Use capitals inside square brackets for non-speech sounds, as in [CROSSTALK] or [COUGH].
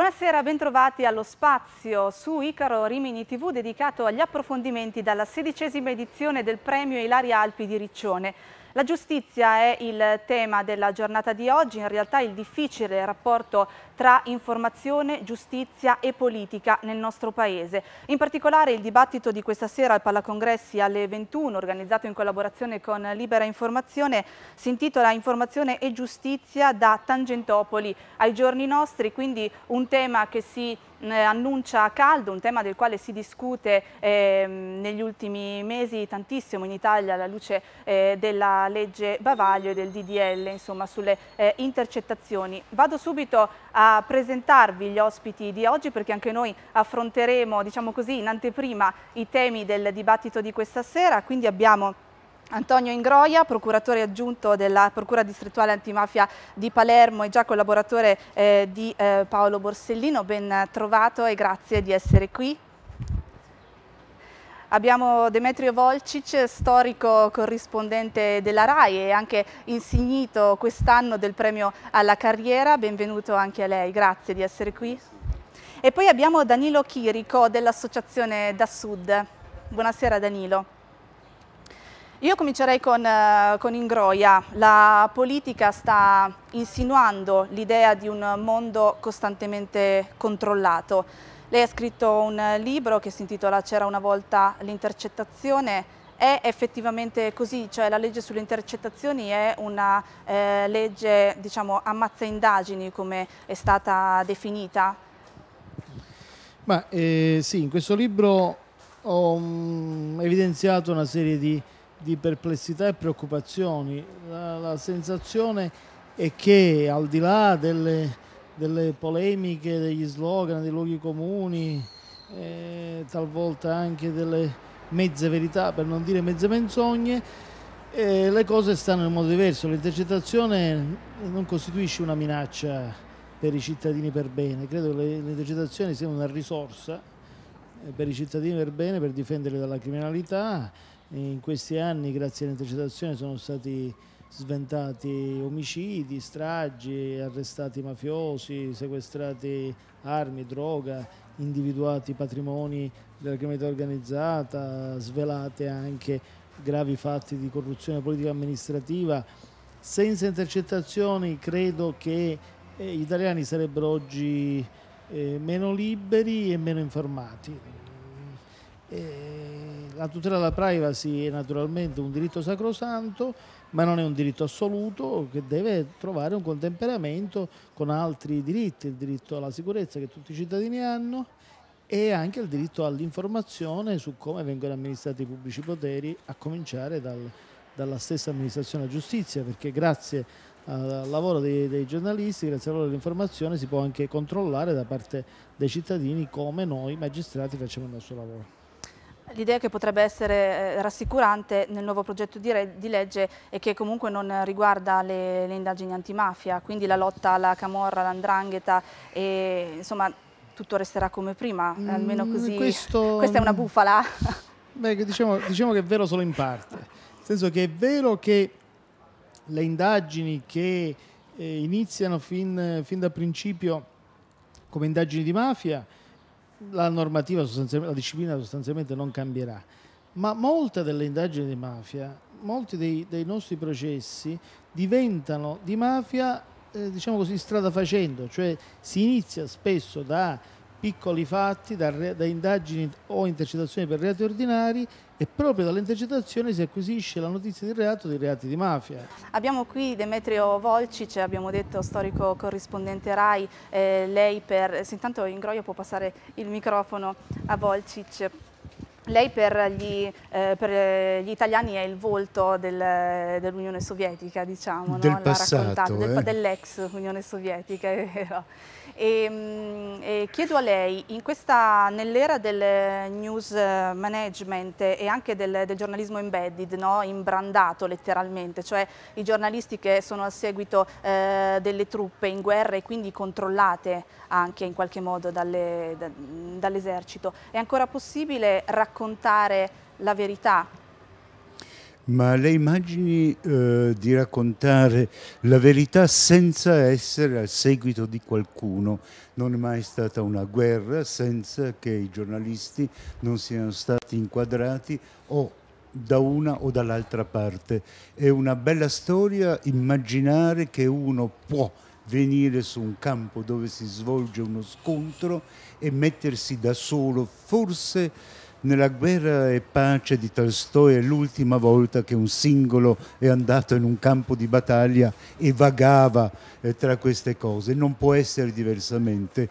Buonasera, bentrovati allo spazio su Icaro Rimini TV dedicato agli approfondimenti dalla sedicesima edizione del premio Ilaria Alpi di Riccione. La giustizia è il tema della giornata di oggi, in realtà il difficile rapporto tra informazione, giustizia e politica nel nostro Paese. In particolare il dibattito di questa sera al Palacongressi alle 21, organizzato in collaborazione con Libera Informazione, si intitola Informazione e giustizia da Tangentopoli ai giorni nostri, quindi un tema che si annuncia a caldo, un tema del quale si discute eh, negli ultimi mesi tantissimo in Italia alla luce eh, della legge Bavaglio e del DDL insomma, sulle eh, intercettazioni. Vado subito a presentarvi gli ospiti di oggi perché anche noi affronteremo, diciamo così, in anteprima i temi del dibattito di questa sera, quindi abbiamo Antonio Ingroia, procuratore aggiunto della Procura distrettuale antimafia di Palermo e già collaboratore eh, di eh, Paolo Borsellino, ben trovato e grazie di essere qui. Abbiamo Demetrio Volcic, storico corrispondente della RAI e anche insignito quest'anno del premio alla carriera. Benvenuto anche a lei, grazie di essere qui. E poi abbiamo Danilo Chirico dell'associazione Da Sud. Buonasera Danilo. Io comincerei con, eh, con, Ingroia. La politica sta insinuando l'idea di un mondo costantemente controllato. Lei ha scritto un libro che si intitola C'era una volta l'intercettazione. È effettivamente così, cioè la legge sulle intercettazioni è una eh, legge diciamo, ammazza indagini come è stata definita? Ma, eh, sì, in questo libro ho um, evidenziato una serie di, di perplessità e preoccupazioni. La, la sensazione è che al di là delle delle polemiche, degli slogan, dei luoghi comuni, eh, talvolta anche delle mezze verità, per non dire mezze menzogne, eh, le cose stanno in modo diverso. L'intercettazione non costituisce una minaccia per i cittadini per bene, credo che l'intercettazione sia una risorsa eh, per i cittadini per bene, per difenderli dalla criminalità. In questi anni, grazie all'intercettazione, sono stati sventati omicidi, stragi, arrestati mafiosi, sequestrati armi, droga, individuati patrimoni della criminalità organizzata, svelate anche gravi fatti di corruzione politica e amministrativa. Senza intercettazioni credo che eh, gli italiani sarebbero oggi eh, meno liberi e meno informati. Eh, la tutela della privacy è naturalmente un diritto sacrosanto, ma non è un diritto assoluto che deve trovare un contemperamento con altri diritti, il diritto alla sicurezza che tutti i cittadini hanno e anche il diritto all'informazione su come vengono amministrati i pubblici poteri, a cominciare dal, dalla stessa amministrazione della giustizia, perché grazie al lavoro dei, dei giornalisti, grazie al lavoro dell'informazione si può anche controllare da parte dei cittadini come noi magistrati facciamo il nostro lavoro. L'idea che potrebbe essere eh, rassicurante nel nuovo progetto di, re, di legge è che comunque non riguarda le, le, indagini antimafia, quindi la lotta alla camorra, all'andrangheta e insomma tutto resterà come prima, mm, almeno così. Questo... Questa è una bufala. [LAUGHS] Beh, diciamo, diciamo che è vero solo in parte, nel senso che è vero che le indagini che eh, iniziano fin, fin da principio come indagini di mafia la normativa, la disciplina sostanzialmente non cambierà, ma molte delle indagini di mafia, molti dei, dei nostri processi diventano di mafia, eh, diciamo così, strada facendo, cioè si inizia spesso da piccoli fatti, da, da, indagini o intercettazioni per reati ordinari e proprio dalle intercettazioni si acquisisce la notizia di reato dei reati di mafia. Abbiamo qui Demetrio Volcic, abbiamo detto storico corrispondente RAI, eh, lei per... Se intanto Ingroio può passare il microfono a Volcic. Lei per gli, eh, per gli, italiani è il volto del, dell'Unione Sovietica, diciamo, del no? passato, eh? del, dell'ex Unione Sovietica, [LAUGHS] è vero. E, mm, e chiedo a lei, nell'era del news management e anche del, del giornalismo embedded, no? imbrandato letteralmente, cioè i giornalisti che sono a seguito eh, delle truppe in guerra e quindi controllate anche in qualche modo dalle, da, dall'esercito, è ancora possibile raccontare raccontare la verità. Ma le immagini eh, di raccontare la verità senza essere al seguito di qualcuno, non è mai stata una guerra senza che i giornalisti non siano stati inquadrati o da una o dall'altra parte. È una bella storia immaginare che uno può venire su un campo dove si svolge uno scontro e mettersi da solo, forse nella guerra e pace di Tolstoi è l'ultima volta che un singolo è andato in un campo di battaglia e vagava eh, tra queste cose, non può essere diversamente.